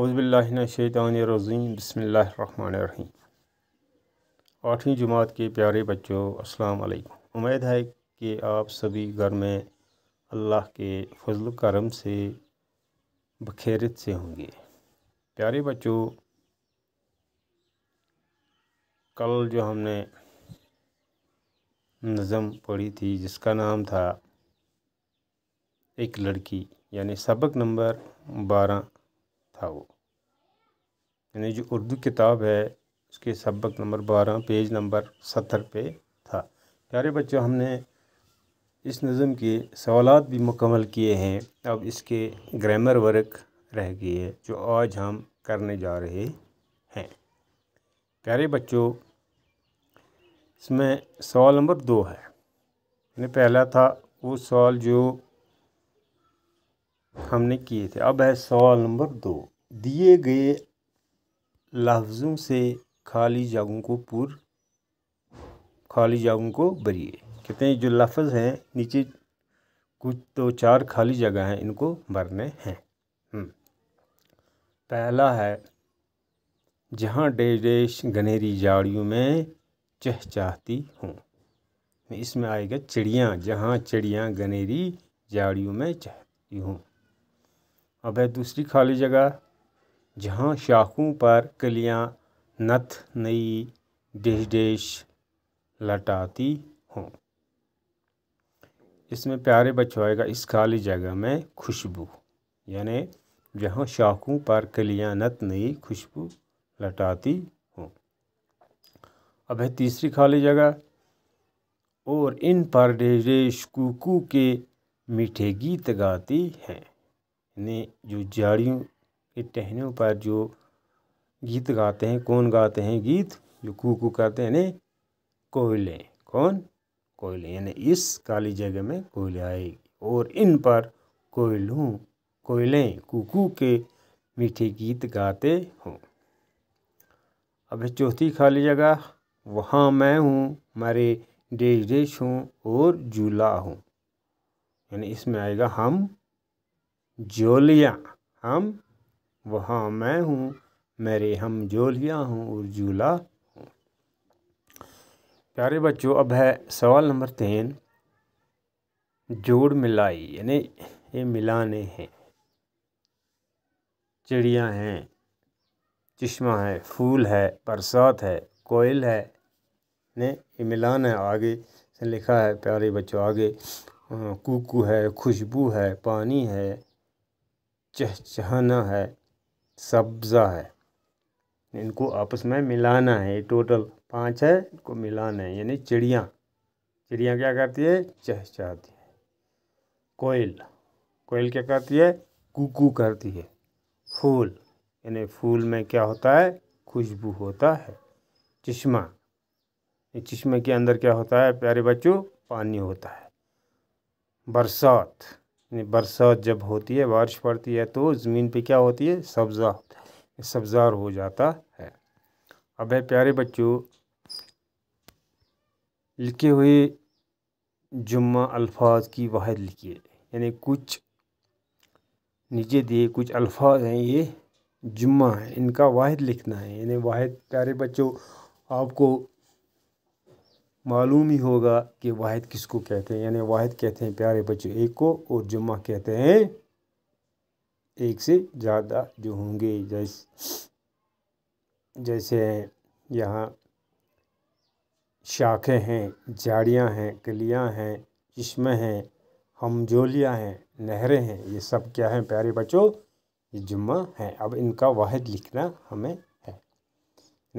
अवज़बिल्लिनशैतानरजीम बसमीम आठवीं जुमात के प्यारे बच्चों अस्सलाम वालेकुम उम्मीद है कि आप सभी घर में अल्लाह के फजल करम से बखेरत से होंगे प्यारे बच्चों कल जो हमने नज़म पढ़ी थी जिसका नाम था एक लड़की यानी सबक नंबर बारह था वो यानी जो उर्दू किताब है उसके सबक नंबर बारह पेज नंबर सत्तर पे था प्यारे बच्चों हमने इस नज़म के सवालत भी मुकमल किए हैं अब इसके ग्रामर वर्क रह गए है जो आज हम करने जा रहे हैं प्यारे बच्चों इसमें सवाल नंबर दो है यानी पहला था वो सवाल जो हमने किए थे अब है सवाल नंबर दो दिए गए लफ्ज़ों से खाली जगहों को पूर खाली जगहों को भरिए कहते हैं जो लफ्ज़ हैं नीचे कुछ तो चार खाली जगह हैं इनको भरने हैं हम्म। पहला है जहाँ डे डेश गनेरी झाड़ियों में चाहती हूँ इसमें आएगा चिड़िया जहाँ चिड़िया गनेरी झाड़ियों में चहती हूँ अब है दूसरी खाली जगह जहाँ शाखों पर कलियाँ नथ नई डिश डिश लटाती हों इसमें प्यारे बच्चों आएगा इस खाली जगह में खुशबू यानी जहाँ शाखों पर कलियाँ नत नई खुशबू लटाती हों अब है तीसरी खाली जगह और इन पर डेश कुकू के मीठे गीत गाती हैं ने जो जाड़ियों के टहनियों पर जो गीत गाते हैं कौन गाते हैं गीत जो कुकू कहते हैं यानी कोयले कौन कोयले यानी इस काली जगह में कोयले आएगी और इन पर कोयलों कोयले कुकू के मीठे गीत गाते हों अब चौथी खाली जगह वहाँ मैं हूँ मरे डेश डेश हूँ और झूला हूँ यानी इसमें आएगा हम जोलियाँ हम वहाँ मैं हूँ मेरे हम जोलियाँ हूँ और झूला हूँ प्यारे बच्चों अब है सवाल नंबर तीन जोड़ मिलाई यानी ये मिलाने हैं चिड़िया हैं चश्मा है फूल है बरसात है कोयल है ने ये मिलाना है आगे से लिखा है प्यारे बच्चों आगे कुकू है खुशबू है पानी है चहचहाना है सब्ज़ा है इनको आपस में मिलाना है टोटल पाँच है इनको मिलाना है यानी चिड़िया चिड़िया क्या करती है चहचहाती है कोयल कोयल क्या करती है कुकू करती है फूल यानी फूल में क्या होता है खुशबू होता है चश्मा चश्मे के अंदर क्या होता है प्यारे बच्चों पानी होता है बरसात बरसात जब होती है बारिश पड़ती है तो ज़मीन पे क्या होती है सब्ज़ा सब्ज़ार हो जाता है अब है प्यारे बच्चों लिखे हुए जुम्मा अल्फाज की वाहद लिखिए यानी कुछ नीचे दिए कुछ अल्फाज हैं ये जुम्मा है इनका वाहिद लिखना है यानी वाहिद प्यारे बच्चों आपको मालूम ही होगा कि वाहिद किसको कहते हैं यानी वाहिद कहते हैं प्यारे बच्चों एक को और जुम्मा कहते हैं एक से ज़्यादा जो होंगे जैसे जैसे यहाँ शाखें हैं झाड़ियाँ हैं कलियाँ हैं चश्मे हैं हमजोलियाँ हैं नहरें हैं ये सब क्या हैं प्यारे बच्चों ये जुम्मा हैं अब इनका वाहिद लिखना हमें है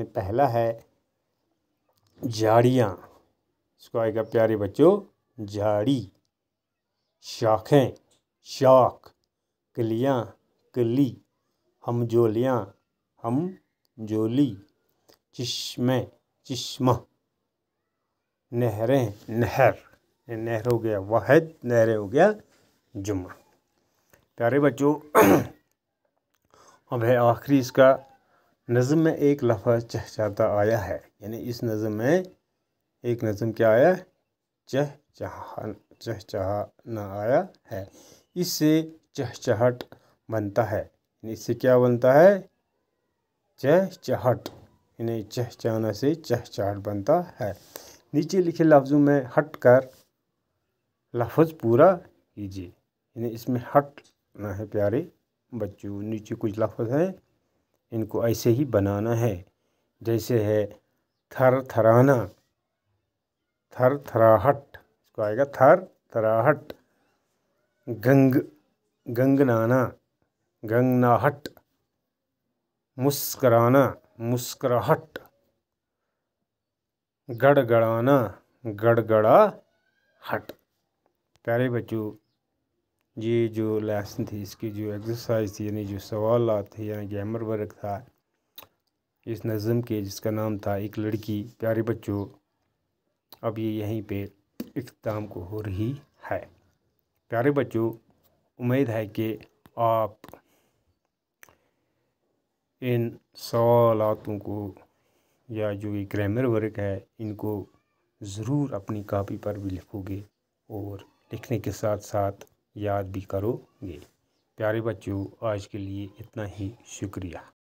पहला है झाड़ियाँ इसको आएगा प्यारे बच्चों झाड़ी शाखें शाख कलियाँ कली हम जोलियाँ हम जोली चश्मे चश्मा नहरें नहर नहर हो गया वाहद नहर हो गया जुम्मा प्यारे बच्चों अब है आखिरी इसका नज़म में एक लफ्ज़ चहचाता आया है यानी इस नज़म में एक नज़म क्या आया है चह चह चहचहाना आया है इससे चहचहट बनता है इससे क्या बनता है चहचहट यानी चहचहाना से चहचहट बनता है नीचे लिखे लफ्ज़ों में हट कर लफज पूरा कीजिए यानी इसमें हट ना है प्यारे बच्चों नीचे कुछ लफज हैं इनको ऐसे ही बनाना है जैसे है थर थराना थर थराहट इसको आएगा थर थराहट गंग गंगनाना गंगनाहट मुस्कराना मुस्कराहट गड़गड़ाना गड़गड़ा हट प्यारे बच्चों ये जो लेसन थी इसकी जो एक्सरसाइज थी यानी जो सवाल थे यानी ग्रामर वर्क था इस नज़म के जिसका नाम था एक लड़की प्यारे बच्चों अब ये यहीं पे इख्ताम को हो रही है प्यारे बच्चों उम्मीद है कि आप इन सवालतों को या जो ये ग्रामर वर्क है इनको ज़रूर अपनी कापी पर भी लिखोगे और लिखने के साथ साथ याद भी करोगे प्यारे बच्चों आज के लिए इतना ही शुक्रिया